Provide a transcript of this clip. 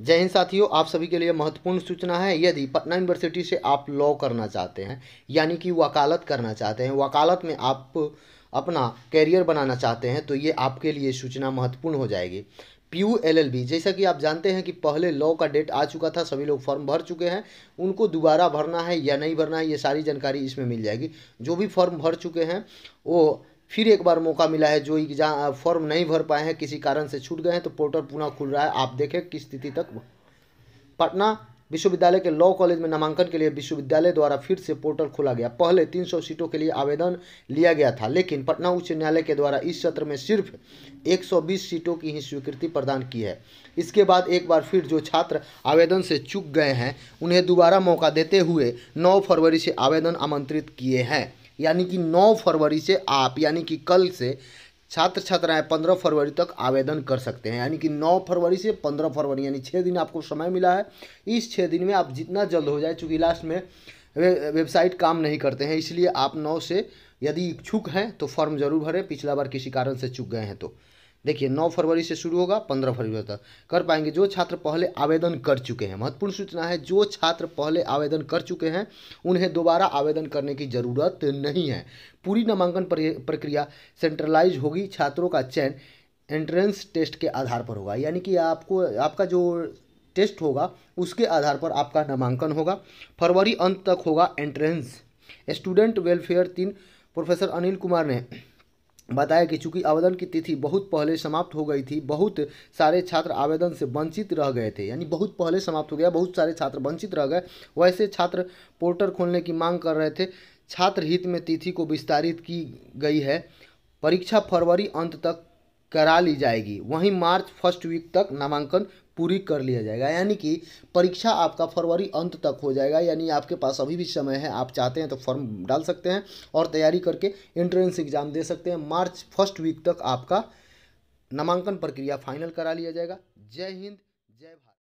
जय हिंद साथियों आप सभी के लिए महत्वपूर्ण सूचना है यदि पटना यूनिवर्सिटी से आप लॉ करना चाहते हैं यानी कि वकालत करना चाहते हैं वकालत में आप अपना कैरियर बनाना चाहते हैं तो ये आपके लिए सूचना महत्वपूर्ण हो जाएगी P U L L B जैसा कि आप जानते हैं कि पहले लॉ का डेट आ चुका था सभी लोग फॉर्म भर चुके हैं उनको दोबारा भरना है या नहीं भरना है ये सारी जानकारी इसमें मिल जाएगी जो भी फॉर्म भर चुके हैं वो फिर एक बार मौका मिला है जो एग्जाम फॉर्म नहीं भर पाए हैं किसी कारण से छूट गए हैं तो पोर्टल पुनः खुल रहा है आप देखें किस स्थिति तक पटना विश्वविद्यालय के लॉ कॉलेज में नामांकन के लिए विश्वविद्यालय द्वारा फिर से पोर्टल खोला गया पहले 300 सीटों के लिए आवेदन लिया गया था लेकिन पटना उच्च न्यायालय के द्वारा इस सत्र में सिर्फ 120 सीटों की ही स्वीकृति प्रदान की है इसके बाद एक बार फिर जो छात्र आवेदन से चूक गए हैं उन्हें दोबारा मौका देते हुए नौ फरवरी से आवेदन आमंत्रित किए हैं यानी कि 9 फरवरी से आप यानी कि कल से छात्र छात्राएं पंद्रह फरवरी तक आवेदन कर सकते हैं यानी कि नौ फरवरी से पंद्रह फरवरी यानी छः दिन आपको समय मिला है इस छः दिन में आप जितना जल्द हो जाए चूँकि लास्ट में वे, वेबसाइट काम नहीं करते हैं इसलिए आप नौ से यदि इच्छुक हैं तो फॉर्म जरूर भरें पिछला बार किसी कारण से चुक गए हैं तो देखिए 9 फरवरी से शुरू होगा 15 फरवरी तक कर पाएंगे जो छात्र पहले आवेदन कर चुके हैं महत्वपूर्ण सूचना है जो छात्र पहले आवेदन कर चुके हैं उन्हें दोबारा आवेदन करने की ज़रूरत नहीं है पूरी नामांकन प्रक्रिया सेंट्रलाइज होगी छात्रों का चयन एंट्रेंस टेस्ट के आधार पर होगा यानी कि आपको आपका जो टेस्ट होगा उसके आधार पर आपका नामांकन होगा फरवरी अंत तक होगा एंट्रेंस स्टूडेंट वेलफेयर तीन प्रोफेसर अनिल कुमार ने बताया कि चूंकि आवेदन की तिथि बहुत पहले समाप्त हो गई थी बहुत सारे छात्र आवेदन से वंचित रह गए थे यानी बहुत पहले समाप्त हो गया बहुत सारे छात्र वंचित रह गए वैसे छात्र पोर्टल खोलने की मांग कर रहे थे छात्र हित में तिथि को विस्तारित की गई है परीक्षा फरवरी अंत तक करा ली जाएगी वहीं मार्च फर्स्ट वीक तक नामांकन पूरी कर लिया जाएगा यानी कि परीक्षा आपका फरवरी अंत तक हो जाएगा यानी आपके पास अभी भी समय है आप चाहते हैं तो फॉर्म डाल सकते हैं और तैयारी करके एंट्रेंस एग्जाम दे सकते हैं मार्च फर्स्ट वीक तक आपका नामांकन प्रक्रिया फाइनल करा लिया जाएगा जय हिंद जय भारत